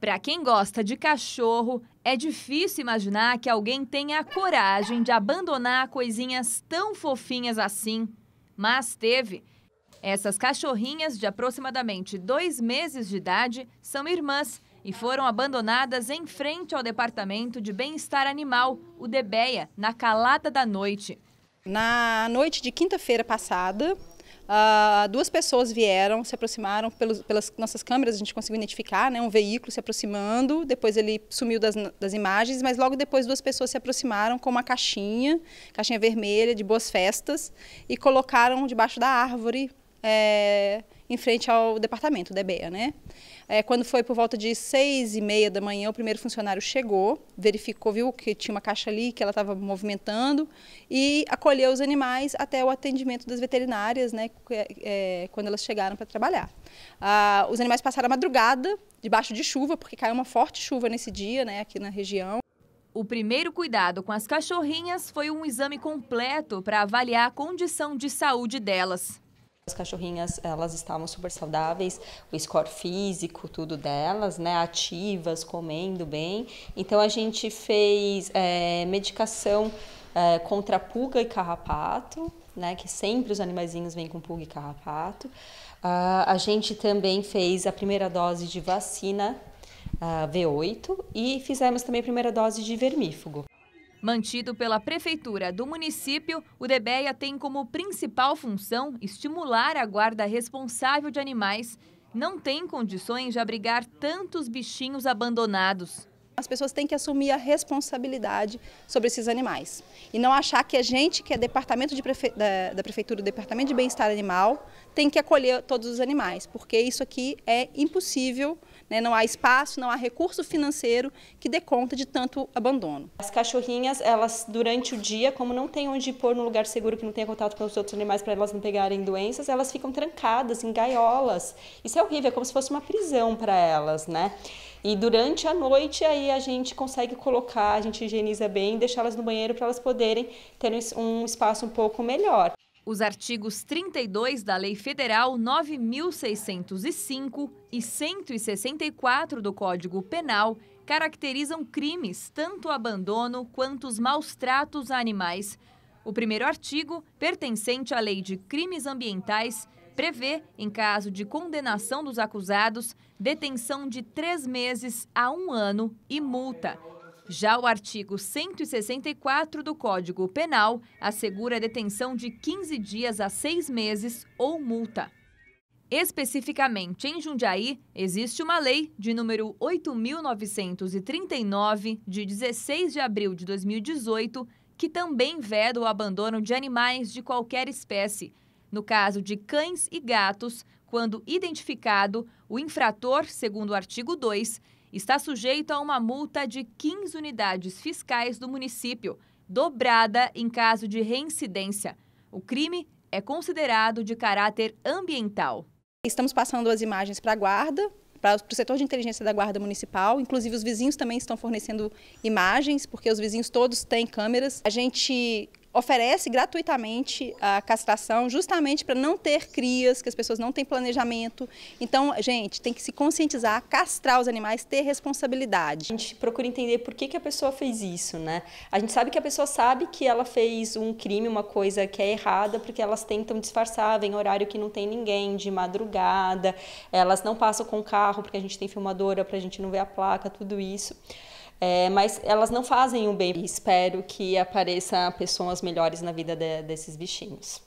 Para quem gosta de cachorro, é difícil imaginar que alguém tenha a coragem de abandonar coisinhas tão fofinhas assim. Mas teve. Essas cachorrinhas de aproximadamente dois meses de idade são irmãs e foram abandonadas em frente ao Departamento de Bem-Estar Animal, o DBEA, na calada da noite. Na noite de quinta-feira passada, Uh, duas pessoas vieram, se aproximaram pelos, pelas nossas câmeras, a gente conseguiu identificar né, um veículo se aproximando, depois ele sumiu das, das imagens, mas logo depois duas pessoas se aproximaram com uma caixinha, caixinha vermelha de boas festas, e colocaram debaixo da árvore. É, em frente ao departamento, DBEA, né? É, quando foi por volta de seis e meia da manhã, o primeiro funcionário chegou, verificou, viu que tinha uma caixa ali, que ela estava movimentando, e acolheu os animais até o atendimento das veterinárias, né? É, quando elas chegaram para trabalhar. Ah, os animais passaram a madrugada debaixo de chuva, porque caiu uma forte chuva nesse dia, né? Aqui na região. O primeiro cuidado com as cachorrinhas foi um exame completo para avaliar a condição de saúde delas. As cachorrinhas, elas estavam super saudáveis, o score físico, tudo delas, né? Ativas, comendo bem. Então a gente fez é, medicação é, contra pulga e carrapato, né? Que sempre os animaizinhos vêm com pulga e carrapato. Ah, a gente também fez a primeira dose de vacina ah, V8 e fizemos também a primeira dose de vermífugo. Mantido pela Prefeitura do município, o DBEA tem como principal função estimular a guarda responsável de animais. Não tem condições de abrigar tantos bichinhos abandonados. As pessoas têm que assumir a responsabilidade sobre esses animais. E não achar que a gente, que é departamento prefe... da, da prefeitura, o departamento de bem-estar animal, tem que acolher todos os animais, porque isso aqui é impossível né? Não há espaço, não há recurso financeiro que dê conta de tanto abandono. As cachorrinhas, elas durante o dia, como não tem onde pôr num lugar seguro que não tenha contato com os outros animais para elas não pegarem doenças, elas ficam trancadas em gaiolas. Isso é horrível, é como se fosse uma prisão para elas, né? E durante a noite aí a gente consegue colocar, a gente higieniza bem, deixá-las no banheiro para elas poderem ter um espaço um pouco melhor os artigos 32 da Lei Federal 9605 e 164 do Código Penal caracterizam crimes tanto o abandono quanto os maus tratos a animais. O primeiro artigo, pertencente à Lei de Crimes Ambientais, prevê, em caso de condenação dos acusados, detenção de três meses a um ano e multa. Já o artigo 164 do Código Penal assegura a detenção de 15 dias a seis meses ou multa. Especificamente em Jundiaí, existe uma lei de número 8.939, de 16 de abril de 2018, que também veda o abandono de animais de qualquer espécie. No caso de cães e gatos, quando identificado, o infrator, segundo o artigo 2, está sujeito a uma multa de 15 unidades fiscais do município, dobrada em caso de reincidência. O crime é considerado de caráter ambiental. Estamos passando as imagens para a guarda, para o setor de inteligência da Guarda Municipal. Inclusive, os vizinhos também estão fornecendo imagens, porque os vizinhos todos têm câmeras. A gente oferece gratuitamente a castração justamente para não ter crias, que as pessoas não têm planejamento. Então, gente, tem que se conscientizar, castrar os animais, ter responsabilidade. A gente procura entender por que, que a pessoa fez isso, né? A gente sabe que a pessoa sabe que ela fez um crime, uma coisa que é errada, porque elas tentam disfarçar, vem horário que não tem ninguém, de madrugada, elas não passam com o carro, porque a gente tem filmadora para a gente não ver a placa, tudo isso. É, mas elas não fazem um bem. Espero que apareçam pessoas melhores na vida de, desses bichinhos.